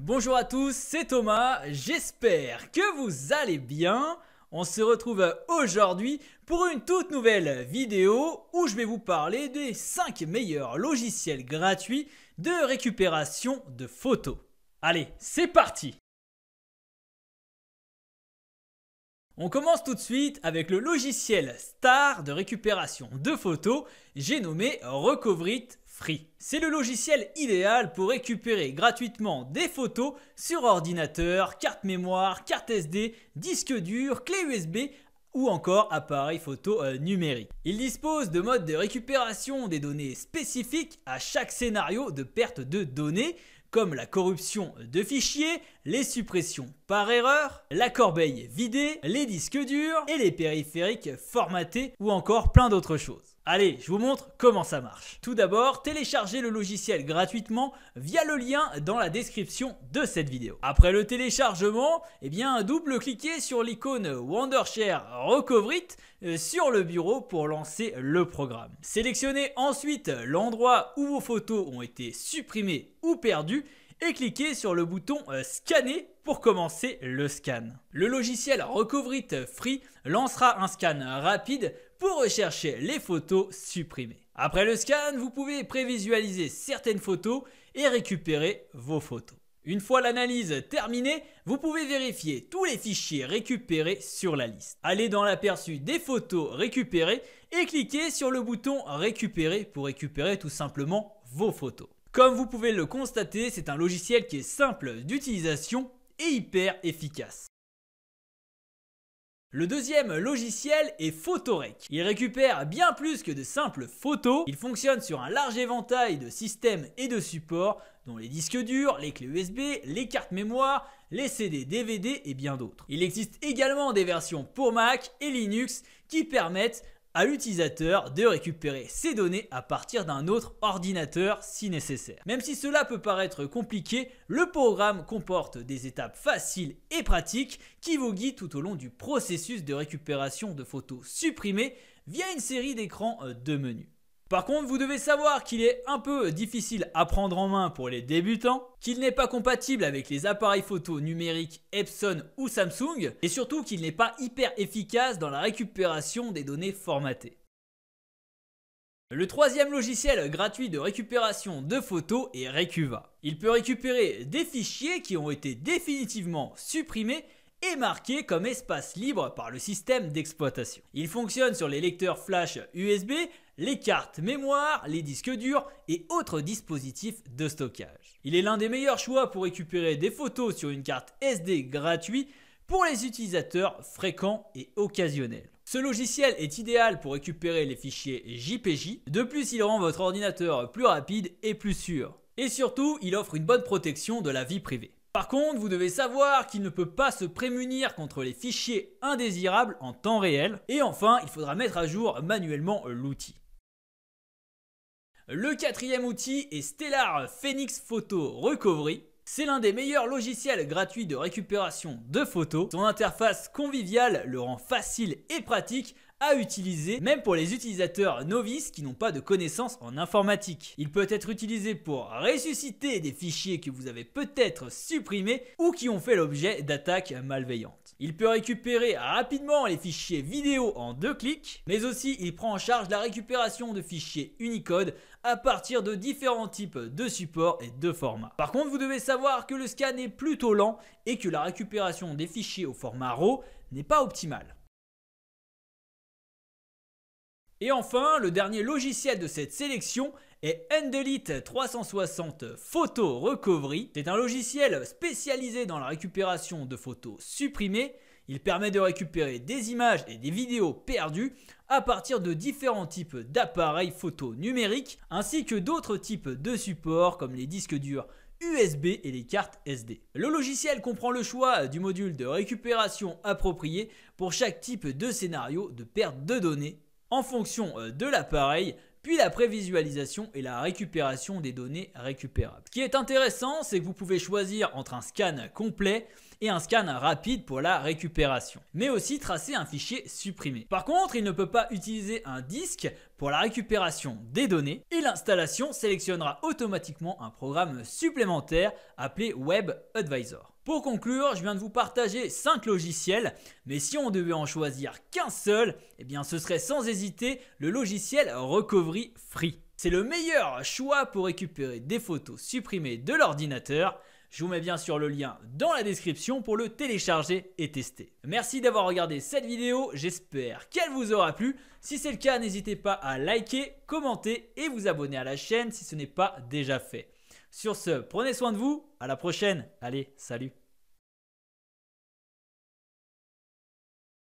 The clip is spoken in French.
Bonjour à tous, c'est Thomas, j'espère que vous allez bien. On se retrouve aujourd'hui pour une toute nouvelle vidéo où je vais vous parler des 5 meilleurs logiciels gratuits de récupération de photos. Allez, c'est parti On commence tout de suite avec le logiciel star de récupération de photos, j'ai nommé Recoverit c'est le logiciel idéal pour récupérer gratuitement des photos sur ordinateur, carte mémoire, carte SD, disque dur, clé USB ou encore appareil photo euh, numérique. Il dispose de modes de récupération des données spécifiques à chaque scénario de perte de données, comme la corruption de fichiers, les suppressions par erreur, la corbeille vidée, les disques durs et les périphériques formatés ou encore plein d'autres choses. Allez, je vous montre comment ça marche. Tout d'abord, téléchargez le logiciel gratuitement via le lien dans la description de cette vidéo. Après le téléchargement, eh bien, double-cliquez sur l'icône Wondershare Recovery euh, sur le bureau pour lancer le programme. Sélectionnez ensuite l'endroit où vos photos ont été supprimées ou perdues et cliquez sur le bouton euh, Scanner pour commencer le scan. Le logiciel Recovery Free lancera un scan rapide pour rechercher les photos supprimées. Après le scan, vous pouvez prévisualiser certaines photos et récupérer vos photos. Une fois l'analyse terminée, vous pouvez vérifier tous les fichiers récupérés sur la liste. Allez dans l'aperçu des photos récupérées et cliquez sur le bouton Récupérer pour récupérer tout simplement vos photos. Comme vous pouvez le constater, c'est un logiciel qui est simple d'utilisation et hyper efficace. Le deuxième logiciel est Photorec. Il récupère bien plus que de simples photos. Il fonctionne sur un large éventail de systèmes et de supports, dont les disques durs, les clés USB, les cartes mémoire, les CD, DVD et bien d'autres. Il existe également des versions pour Mac et Linux qui permettent à l'utilisateur de récupérer ses données à partir d'un autre ordinateur si nécessaire. Même si cela peut paraître compliqué, le programme comporte des étapes faciles et pratiques qui vous guident tout au long du processus de récupération de photos supprimées via une série d'écrans euh, de menus. Par contre, vous devez savoir qu'il est un peu difficile à prendre en main pour les débutants, qu'il n'est pas compatible avec les appareils photo numériques Epson ou Samsung, et surtout qu'il n'est pas hyper efficace dans la récupération des données formatées. Le troisième logiciel gratuit de récupération de photos est Recuva. Il peut récupérer des fichiers qui ont été définitivement supprimés et marqués comme espace libre par le système d'exploitation. Il fonctionne sur les lecteurs flash USB les cartes mémoire, les disques durs et autres dispositifs de stockage. Il est l'un des meilleurs choix pour récupérer des photos sur une carte SD gratuite pour les utilisateurs fréquents et occasionnels. Ce logiciel est idéal pour récupérer les fichiers JPG. De plus, il rend votre ordinateur plus rapide et plus sûr. Et surtout, il offre une bonne protection de la vie privée. Par contre, vous devez savoir qu'il ne peut pas se prémunir contre les fichiers indésirables en temps réel. Et enfin, il faudra mettre à jour manuellement l'outil. Le quatrième outil est Stellar Phoenix Photo Recovery. C'est l'un des meilleurs logiciels gratuits de récupération de photos. Son interface conviviale le rend facile et pratique à utiliser, même pour les utilisateurs novices qui n'ont pas de connaissances en informatique. Il peut être utilisé pour ressusciter des fichiers que vous avez peut-être supprimés ou qui ont fait l'objet d'attaques malveillantes. Il peut récupérer rapidement les fichiers vidéo en deux clics, mais aussi il prend en charge la récupération de fichiers Unicode à partir de différents types de supports et de formats. Par contre, vous devez savoir que le scan est plutôt lent et que la récupération des fichiers au format RAW n'est pas optimale. Et enfin, le dernier logiciel de cette sélection et Endelite 360 Photo Recovery. C'est un logiciel spécialisé dans la récupération de photos supprimées. Il permet de récupérer des images et des vidéos perdues à partir de différents types d'appareils photo numériques ainsi que d'autres types de supports comme les disques durs USB et les cartes SD. Le logiciel comprend le choix du module de récupération approprié pour chaque type de scénario de perte de données en fonction euh, de l'appareil puis la prévisualisation et la récupération des données récupérables. Ce qui est intéressant, c'est que vous pouvez choisir entre un scan complet et un scan rapide pour la récupération, mais aussi tracer un fichier supprimé. Par contre, il ne peut pas utiliser un disque pour la récupération des données et l'installation sélectionnera automatiquement un programme supplémentaire appelé Web Advisor. Pour conclure, je viens de vous partager 5 logiciels, mais si on devait en choisir qu'un seul, eh bien ce serait sans hésiter le logiciel Recovery Free. C'est le meilleur choix pour récupérer des photos supprimées de l'ordinateur. Je vous mets bien sûr le lien dans la description pour le télécharger et tester. Merci d'avoir regardé cette vidéo, j'espère qu'elle vous aura plu. Si c'est le cas, n'hésitez pas à liker, commenter et vous abonner à la chaîne si ce n'est pas déjà fait. Sur ce, prenez soin de vous, à la prochaine. Allez, salut